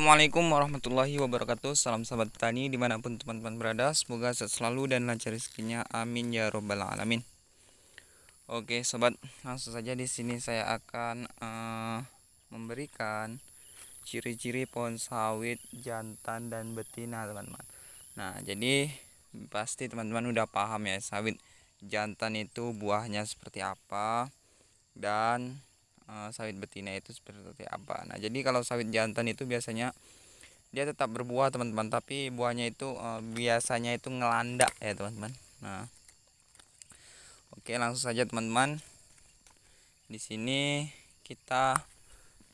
Assalamualaikum warahmatullahi wabarakatuh Salam sahabat petani dimanapun teman-teman berada Semoga sehat selalu dan lancar rezekinya Amin ya robbal alamin Oke sobat langsung saja di sini saya akan uh, Memberikan Ciri-ciri pohon sawit Jantan dan betina teman-teman Nah jadi Pasti teman-teman udah paham ya sawit Jantan itu buahnya seperti apa Dan Eh, sawit betina itu seperti apa nah jadi kalau sawit jantan itu biasanya dia tetap berbuah teman-teman tapi buahnya itu uh, biasanya itu ngelanda ya teman-teman nah oke langsung saja teman-teman di sini kita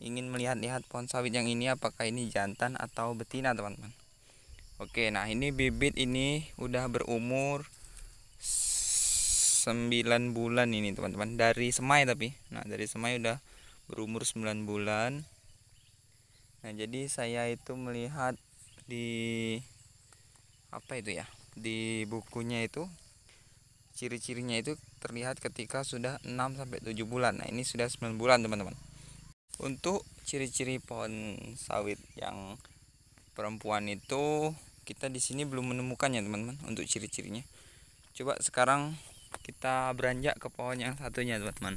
ingin melihat-lihat pohon sawit yang ini apakah ini jantan atau betina teman-teman Oke nah ini bibit ini udah berumur 9 bulan ini teman-teman dari semai tapi nah dari semai udah berumur 9 bulan nah jadi saya itu melihat di apa itu ya di bukunya itu ciri-cirinya itu terlihat ketika sudah 6 sampai 7 bulan nah ini sudah 9 bulan teman-teman untuk ciri-ciri pohon sawit yang perempuan itu kita di sini belum menemukannya teman-teman untuk ciri-cirinya coba sekarang kita beranjak ke pohon yang satunya teman-teman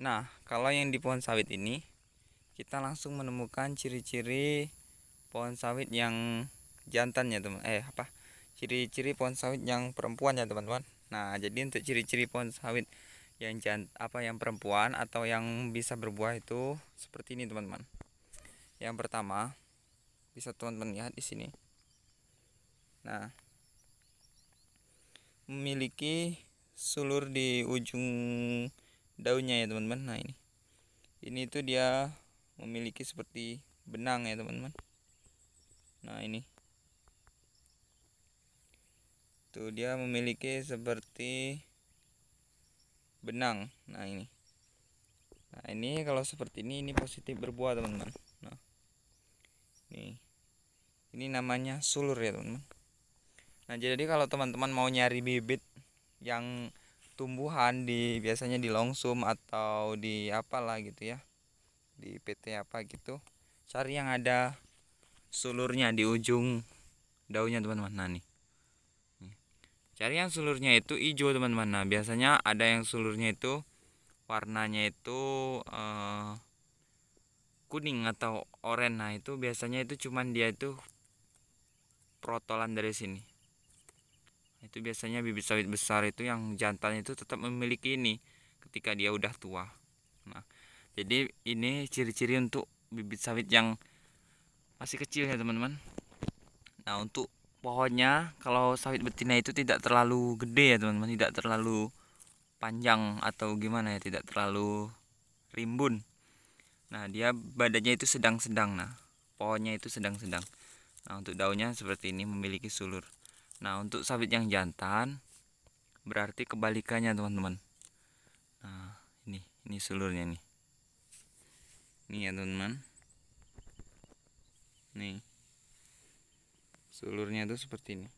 nah kalau yang di pohon sawit ini kita langsung menemukan ciri-ciri pohon sawit yang jantan ya, teman eh apa ciri-ciri pohon sawit yang perempuan ya teman-teman nah jadi untuk ciri-ciri pohon sawit yang jant apa yang perempuan atau yang bisa berbuah itu seperti ini teman-teman yang pertama bisa teman-teman lihat di sini nah memiliki sulur di ujung daunnya ya teman-teman nah ini ini tuh dia memiliki seperti benang ya teman-teman nah ini tuh dia memiliki seperti benang nah ini nah ini kalau seperti ini ini positif berbuah teman-teman nah ini ini namanya sulur ya teman-teman Nah, jadi kalau teman-teman mau nyari bibit yang tumbuhan di biasanya di longsum atau di apalah gitu ya. Di PT apa gitu. Cari yang ada sulurnya di ujung daunnya teman-teman. Nah, nih. Cari yang sulurnya itu hijau teman-teman. Nah, biasanya ada yang sulurnya itu warnanya itu uh, kuning atau oranye. Nah, itu biasanya itu cuman dia itu protolan dari sini itu biasanya bibit sawit besar itu yang jantan itu tetap memiliki ini ketika dia udah tua nah jadi ini ciri-ciri untuk bibit sawit yang masih kecil ya teman-teman nah untuk pohonnya kalau sawit betina itu tidak terlalu gede ya teman-teman tidak terlalu panjang atau gimana ya tidak terlalu rimbun nah dia badannya itu sedang-sedang nah pohonnya itu sedang-sedang nah untuk daunnya seperti ini memiliki sulur Nah untuk sawit yang jantan berarti kebalikannya teman-teman. Nah ini ini seluruhnya nih. ini ya teman-teman. Nih seluruhnya itu seperti ini.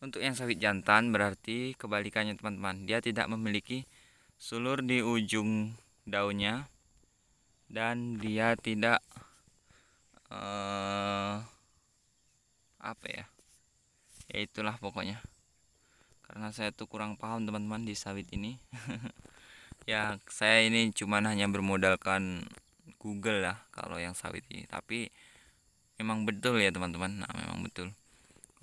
Untuk yang sawit jantan berarti kebalikannya teman-teman. Dia tidak memiliki sulur di ujung daunnya dan dia tidak uh, apa ya ya itulah pokoknya karena saya tuh kurang paham teman-teman di sawit ini ya saya ini cuma hanya bermodalkan Google lah kalau yang sawit ini tapi memang betul ya teman-teman nah memang betul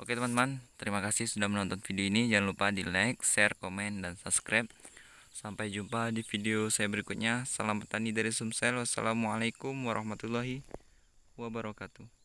oke teman-teman terima kasih sudah menonton video ini jangan lupa di like share komen dan subscribe Sampai jumpa di video saya berikutnya. Salam petani dari Sumsel. Wassalamualaikum warahmatullahi wabarakatuh.